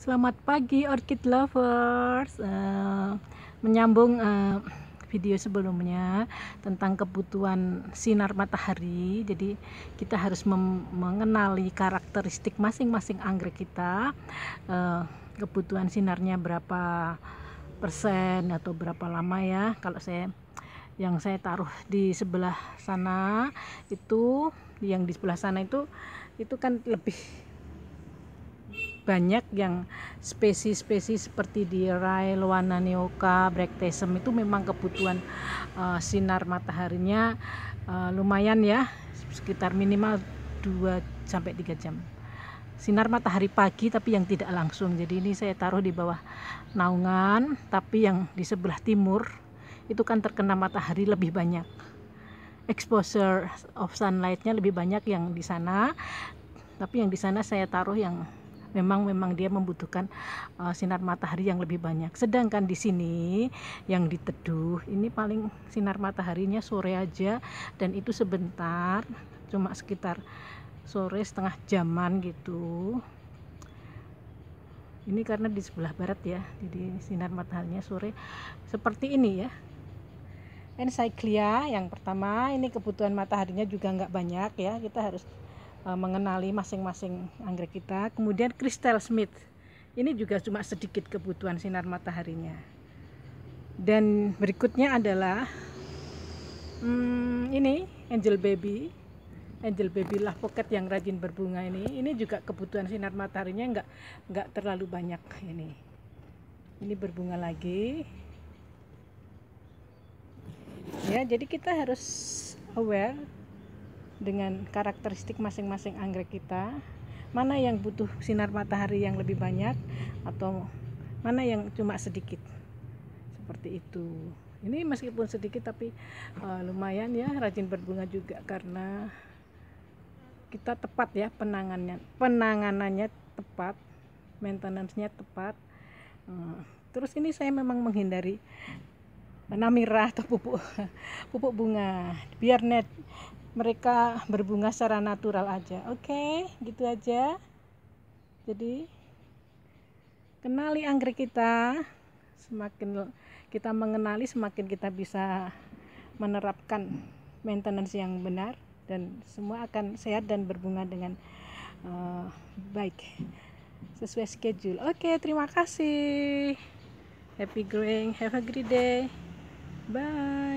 Selamat pagi orchid lovers. Uh, menyambung uh, video sebelumnya tentang kebutuhan sinar matahari. Jadi kita harus mengenali karakteristik masing-masing anggrek kita. Uh, kebutuhan sinarnya berapa persen atau berapa lama ya? Kalau saya yang saya taruh di sebelah sana itu yang di sebelah sana itu itu kan lebih banyak yang spesies-spesies seperti di Rai, neoka Bractesem itu memang kebutuhan uh, sinar mataharinya uh, lumayan ya, sekitar minimal 2 sampai 3 jam. Sinar matahari pagi tapi yang tidak langsung. Jadi ini saya taruh di bawah naungan, tapi yang di sebelah timur itu kan terkena matahari lebih banyak. Exposure of sunlightnya lebih banyak yang di sana tapi yang di sana saya taruh yang memang memang dia membutuhkan uh, sinar matahari yang lebih banyak. Sedangkan di sini yang diteduh ini paling sinar mataharinya sore aja dan itu sebentar, cuma sekitar sore setengah jaman gitu. Ini karena di sebelah barat ya, jadi sinar mataharinya sore seperti ini ya, encyclia yang pertama ini kebutuhan mataharinya juga nggak banyak ya kita harus Eh, mengenali masing-masing anggrek kita. Kemudian kristal Smith. Ini juga cuma sedikit kebutuhan sinar mataharinya. Dan berikutnya adalah hmm, ini Angel Baby. Angel Baby lah pocket yang rajin berbunga ini. Ini juga kebutuhan sinar mataharinya nggak nggak terlalu banyak ini. Ini berbunga lagi ya jadi kita harus aware dengan karakteristik masing-masing anggrek kita mana yang butuh sinar matahari yang lebih banyak atau mana yang cuma sedikit seperti itu ini meskipun sedikit tapi uh, lumayan ya rajin berbunga juga karena kita tepat ya penangannya penanganannya tepat maintenance-nya tepat eh, terus ini saya memang menghindari warna merah atau pupuk pupuk bunga biar net mereka berbunga secara natural aja. Oke, okay, gitu aja. Jadi kenali anggrek kita, semakin kita mengenali semakin kita bisa menerapkan maintenance yang benar dan semua akan sehat dan berbunga dengan uh, baik sesuai schedule. Oke, okay, terima kasih. Happy growing. Have a great day. Bye.